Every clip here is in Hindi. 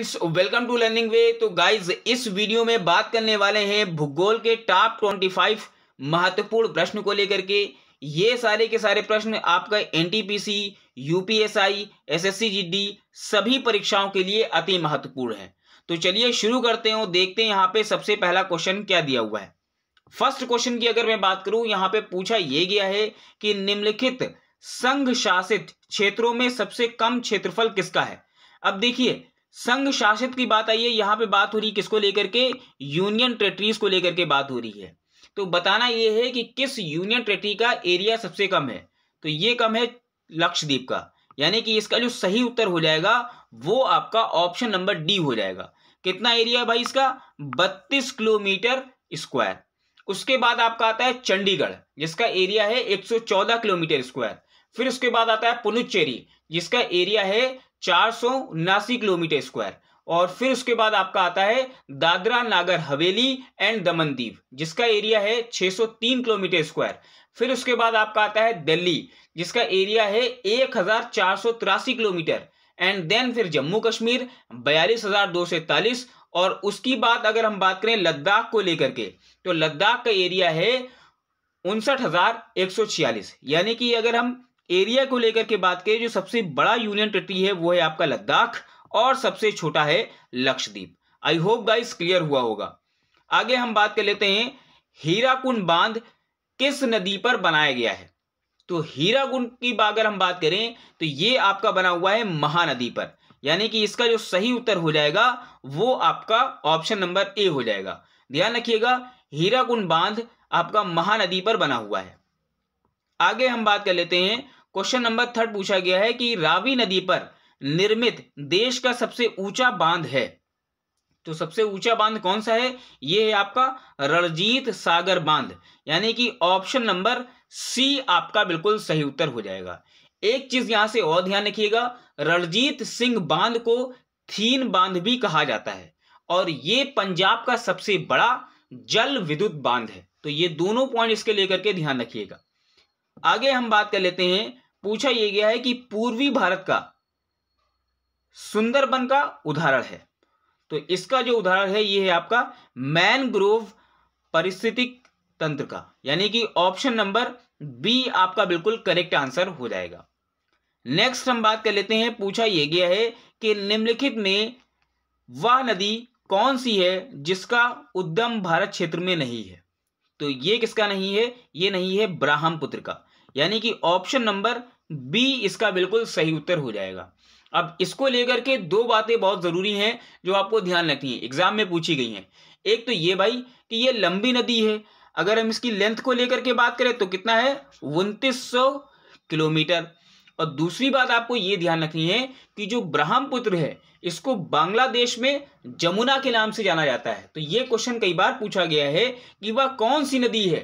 Friends welcome to learning way तो गाइस इस वीडियो में बात करने वाले हैं भूगोल के टॉप 25 महत्वपूर्ण प्रश्न को लेकर के ये सारे के सारे प्रश्न आपका एनटीपीसी यूपीएसआई एसएससी जीडी सभी परीक्षाओं के लिए अति महत्वपूर्ण है तो चलिए शुरू करते हैं देखते हैं यहाँ पे सबसे पहला क्वेश्चन क्या दिया हुआ है फर्स्ट क्वेश्चन की अगर मैं बात करूं यहाँ पे पूछा यह गया है कि निम्नलिखित संघ शासित क्षेत्रों में सबसे कम क्षेत्रफल किसका है अब देखिए संघ शासित की बात आई है यहाँ पे बात हो रही है किसको लेकर के यूनियन टेरेटरीज को लेकर के बात हो रही है तो बताना यह है कि किस यूनियन टेरेटरी का एरिया सबसे कम है तो ये कम है लक्षद्वीप का यानी कि इसका जो सही उत्तर हो जाएगा वो आपका ऑप्शन नंबर डी हो जाएगा कितना एरिया है भाई इसका बत्तीस किलोमीटर स्क्वायर उसके बाद आपका आता है चंडीगढ़ जिसका एरिया है 114 किलोमीटर स्क्वायर फिर उसके बाद आता है पुनुच्चेरी जिसका एरिया है चार किलोमीटर स्क्वायर और फिर उसके बाद आपका आता है दादरा नागर हवेली एंड दमन जिसका एरिया है 603 किलोमीटर स्क्वायर फिर उसके बाद आपका आता है दिल्ली जिसका एरिया है एक किलोमीटर एंड देन फिर जम्मू कश्मीर बयालीस और उसकी बात अगर हम बात करें लद्दाख को लेकर के तो लद्दाख का एरिया है उनसठ यानी कि अगर हम एरिया को लेकर के बात करें जो सबसे बड़ा यूनियन टेरिटरी है वो है आपका लद्दाख और सबसे छोटा है Lakshadweep I hope guys clear हुआ होगा आगे हम बात कर लेते हैं हीराकुंड बांध किस नदी पर बनाया गया है तो हीराकुंड की अगर हम बात करें तो ये आपका बना हुआ है महानदी पर यानी कि इसका जो सही उत्तर हो जाएगा वो आपका ऑप्शन नंबर ए हो जाएगा ध्यान रखिएगा हीराकुंड बांध आपका महानदी पर बना हुआ है आगे हम बात कर लेते हैं क्वेश्चन नंबर थर्ड पूछा गया है कि रावी नदी पर निर्मित देश का सबसे ऊंचा बांध है तो सबसे ऊंचा बांध कौन सा है ये है आपका रणजीत सागर बांध यानी कि ऑप्शन नंबर सी आपका बिल्कुल सही उत्तर हो जाएगा एक चीज यहां से और ध्यान रखिएगा रणजीत सिंह बांध को थीन बांध भी कहा जाता है और ये पंजाब का सबसे बड़ा जल विद्युत बांध है तो ये दोनों पॉइंट इसके लेकर के ध्यान रखिएगा आगे हम बात कर लेते हैं पूछा यह गया है कि पूर्वी भारत का सुंदरबन का उदाहरण है तो इसका जो उदाहरण है यह है आपका मैनग्रोव परिस्थितिक तंत्र का यानी कि ऑप्शन नंबर बी आपका बिल्कुल करेक्ट आंसर हो जाएगा नेक्स्ट हम बात कर लेते हैं पूछा यह गया है कि निम्नलिखित में वह नदी कौन सी है जिसका उद्यम भारत क्षेत्र में नहीं है तो ये किसका नहीं है ये नहीं है ब्राह्मपुत्र का यानी कि ऑप्शन नंबर बी इसका बिल्कुल सही उत्तर हो जाएगा अब इसको लेकर के दो बातें बहुत ज़रूरी हैं जो आपको ध्यान रखनी है एग्जाम में पूछी गई हैं एक तो ये भाई कि ये लंबी नदी है अगर हम इसकी लेंथ को लेकर के बात करें तो कितना है उनतीस किलोमीटर और दूसरी बात आपको ये ध्यान रखनी है कि जो ब्रह्मपुत्र है इसको बांग्लादेश में जमुना के नाम से जाना जाता है तो ये क्वेश्चन कई बार पूछा गया है कि वह कौन सी नदी है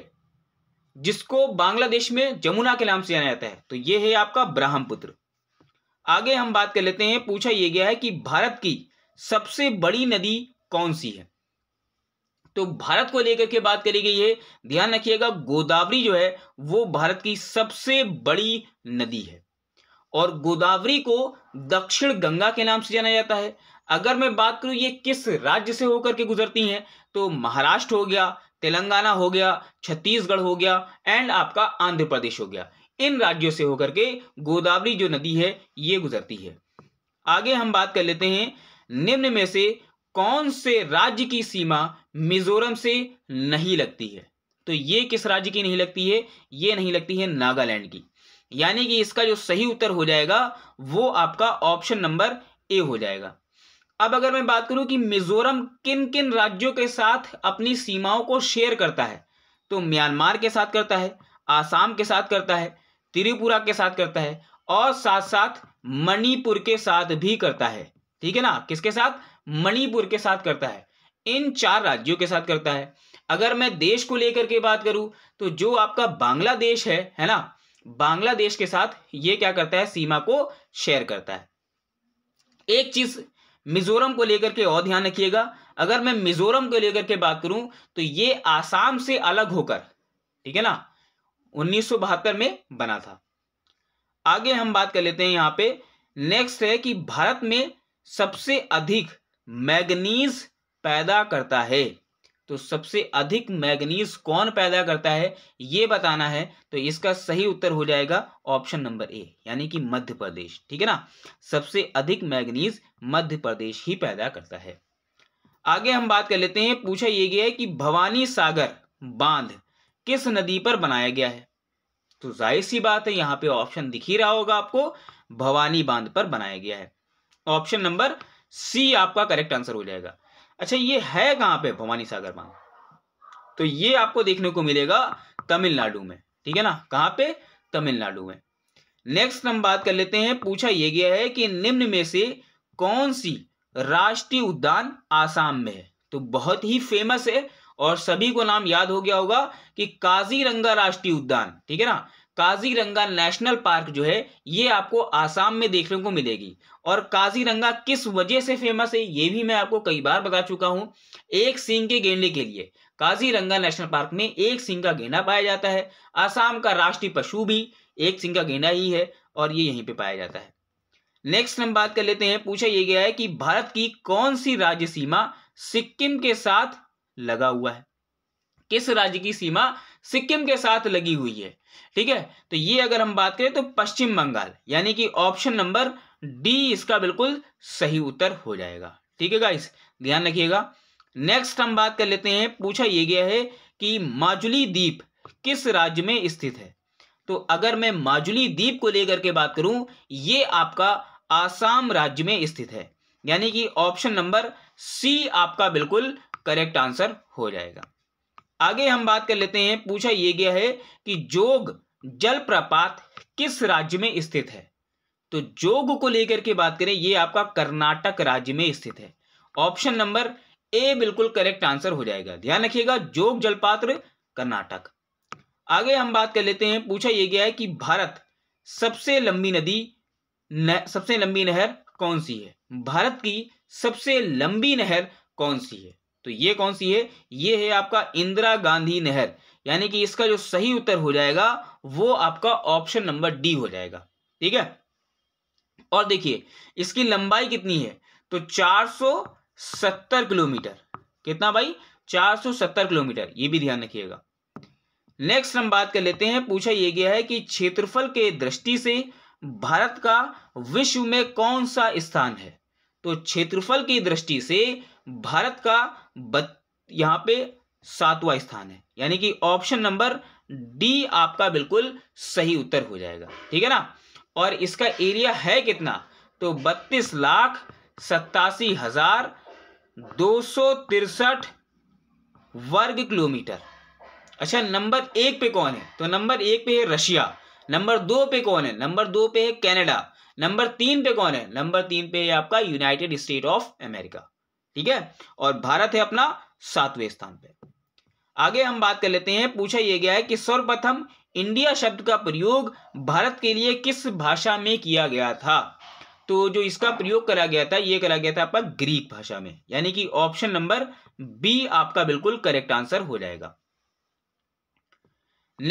जिसको बांग्लादेश में जमुना के नाम से जाना जाता है तो ये है आपका ब्रह्मपुत्र आगे हम बात कर लेते हैं पूछा यह गया है कि भारत की सबसे बड़ी नदी कौन सी है तो भारत को लेकर के बात करी गई है ध्यान रखिएगा गोदावरी जो है वो भारत की सबसे बड़ी नदी है और गोदावरी को दक्षिण गंगा के नाम से जाना जाता है अगर मैं बात करूं ये किस राज्य से होकर के गुजरती हैं तो महाराष्ट्र हो गया तेलंगाना हो गया छत्तीसगढ़ हो गया एंड आपका आंध्र प्रदेश हो गया इन राज्यों से होकर के गोदावरी जो नदी है ये गुजरती है आगे हम बात कर लेते हैं निम्न में से कौन से राज्य की सीमा मिजोरम से नहीं लगती है तो ये किस राज्य की नहीं लगती है ये नहीं लगती है नागालैंड की यानी कि इसका जो सही उत्तर हो जाएगा वो आपका ऑप्शन नंबर ए हो जाएगा अब अगर मैं बात करूं कि मिजोरम किन किन राज्यों के साथ अपनी सीमाओं को शेयर करता है तो म्यांमार के साथ करता है आसाम के साथ करता है त्रिपुरा के साथ करता है और साथ साथ मणिपुर के साथ भी करता है ठीक है ना किसके साथ मणिपुर के साथ करता है इन चार राज्यों के साथ करता है अगर मैं देश को लेकर के बात करूं तो जो आपका बांग्लादेश है है ना बांग्लादेश के साथ ये क्या करता है सीमा को शेयर करता है एक चीज मिज़ोरम को लेकर के और ध्यान रखिएगा अगर मैं मिज़ोरम को लेकर के बात करूं तो ये आसाम से अलग होकर ठीक है ना उन्नीस में बना था आगे हम बात कर लेते हैं यहां पे नेक्स्ट है कि भारत में सबसे अधिक मैग्नीज पैदा करता है तो सबसे अधिक मैग्नीज कौन पैदा करता है ये बताना है तो इसका सही उत्तर हो जाएगा ऑप्शन नंबर ए यानी कि मध्य प्रदेश ठीक है ना सबसे अधिक मैग्नीज मध्य प्रदेश ही पैदा करता है आगे हम बात कर लेते हैं पूछा यह गया है कि भवानी सागर बांध किस नदी पर बनाया गया है तो जाहिर सी बात है यहां पे ऑप्शन दिख ही रहा होगा आपको भवानी बांध पर बनाया गया है ऑप्शन नंबर सी आपका करेक्ट आंसर हो जाएगा अच्छा ये है कहाँ पे भवानी सागर बांध तो ये आपको देखने को मिलेगा तमिलनाडु में ठीक है ना कहाँ पे तमिलनाडु में नेक्स्ट हम बात कर लेते हैं पूछा यह गया है कि निम्न में से कौन सी राष्ट्रीय उद्यान आसाम में है तो बहुत ही फेमस है और सभी को नाम याद हो गया होगा कि काजीरंगा राष्ट्रीय उद्यान ठीक है ना काजीरंगा नेशनल पार्क जो है ये आपको आसाम में देखने को मिलेगी और काजीरंगा किस वजह से फेमस है ये भी मैं आपको कई बार बता चुका हूँ एक सिंह के गेंडे के लिए काजीरंगा नेशनल पार्क में एक सिंह का गेंडा पाया जाता है आसाम का राष्ट्रीय पशु भी एक सिंह का गेंडा ही है और ये यहीं पर पाया जाता है नेक्स्ट हम बात कर लेते हैं पूछा यह गया है कि भारत की कौन सी राज्य सीमा सिक्किम के साथ लगा हुआ है किस राज्य की सीमा सिक्किम के साथ लगी हुई है ठीक है तो ये अगर हम बात करें तो पश्चिम बंगाल यानी कि ऑप्शन नंबर डी इसका बिल्कुल सही उत्तर हो जाएगा ठीक है गाइस ध्यान रखिएगा नेक्स्ट हम बात कर लेते हैं पूछा यह गया है कि माजुली द्वीप किस राज्य में स्थित है तो अगर मैं माजुली द्वीप को लेकर के बात करूं ये आपका आसाम राज्य में स्थित है यानी कि ऑप्शन नंबर सी आपका बिल्कुल करेक्ट आंसर हो जाएगा आगे हम बात कर लेते हैं पूछा यह गया है कि जोग जलप्रपात किस राज्य में स्थित है तो जोग को लेकर के बात करें यह आपका कर्नाटक राज्य में स्थित है ऑप्शन नंबर ए बिल्कुल करेक्ट आंसर हो जाएगा ध्यान रखिएगा जोग जलपात्र कर्नाटक आगे हम बात कर लेते हैं पूछा यह गया है कि भारत सबसे लंबी नदी न, सबसे लंबी नहर कौन सी है भारत की सबसे लंबी नहर कौन सी है तो ये कौन सी है ये है आपका इंदिरा गांधी नहर यानी कि इसका जो सही उत्तर हो जाएगा वो आपका ऑप्शन नंबर डी हो जाएगा ठीक है और देखिए इसकी लंबाई कितनी है तो 470 किलोमीटर कितना भाई 470 किलोमीटर ये भी ध्यान रखिएगा नेक्स्ट हम बात कर लेते हैं पूछा यह गया है कि क्षेत्रफल के दृष्टि से भारत का विश्व में कौन सा स्थान है तो क्षेत्रफल की दृष्टि से भारत का बत, यहाँ पे सातवां स्थान है यानी कि ऑप्शन नंबर डी आपका बिल्कुल सही उत्तर हो जाएगा ठीक है ना और इसका एरिया है कितना तो बत्तीस लाख सत्तासी हजार दो सौ तिरसठ वर्ग किलोमीटर अच्छा नंबर एक पे कौन है तो नंबर एक पे है रशिया नंबर दो पे कौन है नंबर दो पे है कनाडा नंबर तीन पे कौन है नंबर तीन पे है आपका यूनाइटेड स्टेट ऑफ अमेरिका ठीक है और भारत है अपना सातवें स्थान पे आगे हम बात कर लेते हैं पूछा यह गया है कि सर्वप्रथम इंडिया शब्द का प्रयोग भारत के लिए किस भाषा में किया गया था तो जो इसका प्रयोग करा गया था यह करा गया था आपका ग्रीक भाषा में यानी कि ऑप्शन नंबर बी आपका बिल्कुल करेक्ट आंसर हो जाएगा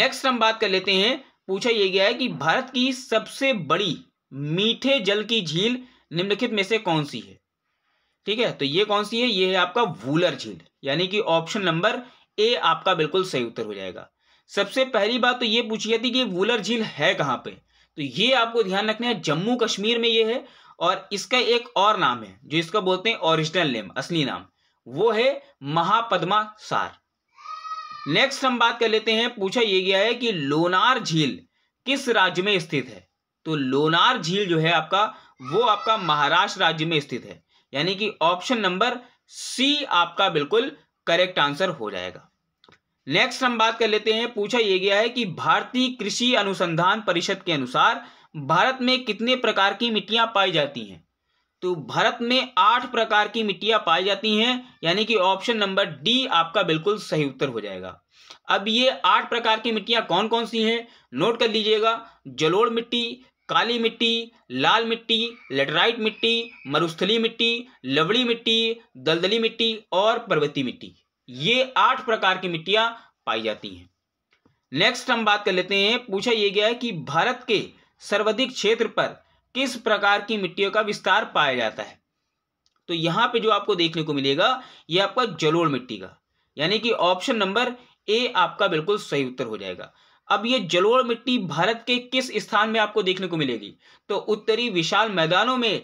नेक्स्ट हम बात कर लेते हैं पूछा यह गया है कि भारत की सबसे बड़ी मीठे जल की झील निम्नलिखित में से कौन सी है ठीक है तो ये कौन सी है ये है आपका वूलर झील यानी कि ऑप्शन नंबर ए आपका बिल्कुल सही उत्तर हो जाएगा सबसे पहली बात तो ये पूछी जाती थी कि वूलर झील है कहाँ पे तो ये आपको ध्यान रखना है जम्मू कश्मीर में ये है और इसका एक और नाम है जो इसका बोलते हैं ओरिजिनल नेम असली नाम वो है महापद्मा सार नेक्स्ट हम बात कर लेते हैं पूछा यह गया है कि लोनार झील किस राज्य में स्थित है तो लोनार झील जो है आपका वो आपका महाराष्ट्र राज्य में स्थित है यानी कि ऑप्शन नंबर सी आपका बिल्कुल करेक्ट आंसर हो जाएगा नेक्स्ट हम बात कर लेते हैं पूछा यह गया है कि भारतीय कृषि अनुसंधान परिषद के अनुसार भारत में कितने प्रकार की मिट्टियां पाई जाती हैं तो भारत में आठ प्रकार की मिट्टियां पाई जाती हैं यानी कि ऑप्शन नंबर डी आपका बिल्कुल सही उत्तर हो जाएगा अब ये आठ प्रकार की मिट्टियां कौन कौन सी हैं नोट कर लीजिएगा जलोड़ मिट्टी काली मिट्टी लाल मिट्टी लेटराइट मिट्टी मरुस्थली मिट्टी लवड़ी मिट्टी दलदली मिट्टी और पर्वतीय मिट्टी ये आठ प्रकार की मिट्टियां पाई जाती हैं नेक्स्ट हम बात कर लेते हैं पूछा यह गया है कि भारत के सर्वाधिक क्षेत्र पर किस प्रकार की मिट्टियों का विस्तार पाया जाता है तो यहां पे जो आपको देखने को मिलेगा ये आपका जलोड़ मिट्टी का यानी कि ऑप्शन नंबर ए आपका बिल्कुल सही उत्तर हो जाएगा अब ये जलोढ़ मिट्टी भारत के किस स्थान में आपको देखने को मिलेगी तो उत्तरी विशाल मैदानों में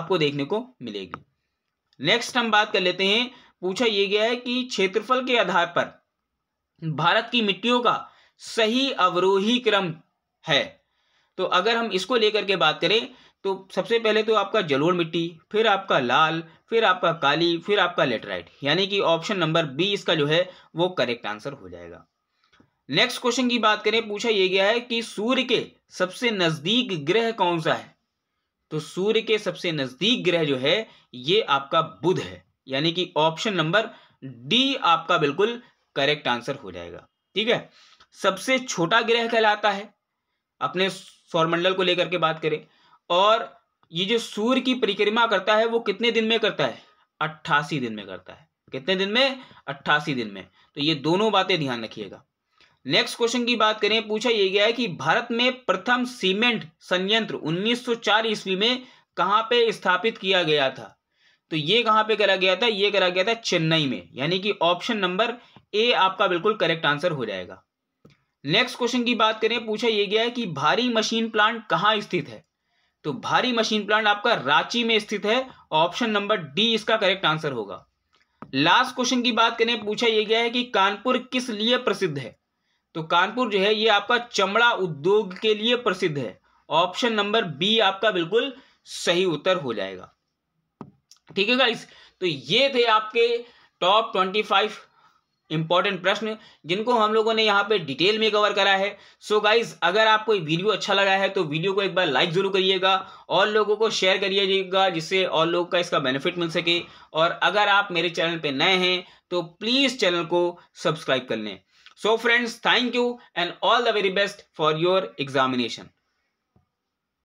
आपको देखने को मिलेगी नेक्स्ट हम बात कर लेते हैं पूछा यह गया है कि क्षेत्रफल के आधार पर भारत की मिट्टियों का सही अवरोही क्रम है तो अगर हम इसको लेकर के बात करें तो सबसे पहले तो आपका जलोड़ मिट्टी फिर आपका लाल फिर आपका काली फिर आपका लेटराइट यानी कि ऑप्शन नंबर बी इसका जो है वो करेक्ट आंसर हो जाएगा नेक्स्ट क्वेश्चन की बात करें पूछा यह गया है कि सूर्य के सबसे नजदीक ग्रह कौन सा है तो सूर्य के सबसे नजदीक ग्रह जो है ये आपका बुध है यानी कि ऑप्शन नंबर डी आपका बिल्कुल करेक्ट आंसर हो जाएगा ठीक है सबसे छोटा ग्रह कहलाता है अपने सौरमंडल को लेकर के बात करें और ये जो सूर्य की परिक्रमा करता है वो कितने दिन में करता है अट्ठासी दिन में करता है कितने दिन में अट्ठासी दिन में तो ये दोनों बातें ध्यान रखिएगा नेक्स्ट क्वेश्चन की बात करें पूछा यह गया है कि भारत में प्रथम सीमेंट संयंत्र 1904 ईस्वी में कहां पे स्थापित किया गया था तो ये कहां पे करा गया था ये करा गया था चेन्नई में यानी कि ऑप्शन नंबर ए आपका बिल्कुल करेक्ट आंसर हो जाएगा नेक्स्ट क्वेश्चन की बात करें पूछा यह गया है कि भारी मशीन प्लांट कहाँ स्थित है तो भारी मशीन प्लांट आपका रांची में स्थित है ऑप्शन नंबर डी इसका करेक्ट आंसर होगा लास्ट क्वेश्चन की बात करें पूछा यह गया है कि कानपुर किस लिए प्रसिद्ध है तो कानपुर जो है ये आपका चमड़ा उद्योग के लिए प्रसिद्ध है ऑप्शन नंबर बी आपका बिल्कुल सही उत्तर हो जाएगा ठीक है गाइस तो ये थे आपके टॉप ट्वेंटी फाइव इंपॉर्टेंट प्रश्न जिनको हम लोगों ने यहाँ पे डिटेल में कवर करा है सो so गाइज अगर आपको वीडियो अच्छा लगा है तो वीडियो को एक बार लाइक जरूर करिएगा और लोगों को शेयर करिएगा जिससे और लोगों का इसका बेनिफिट मिल सके और अगर आप मेरे चैनल पे नए हैं तो प्लीज़ चैनल को सब्सक्राइब कर लें So friends, thank you and all the very best for your examination.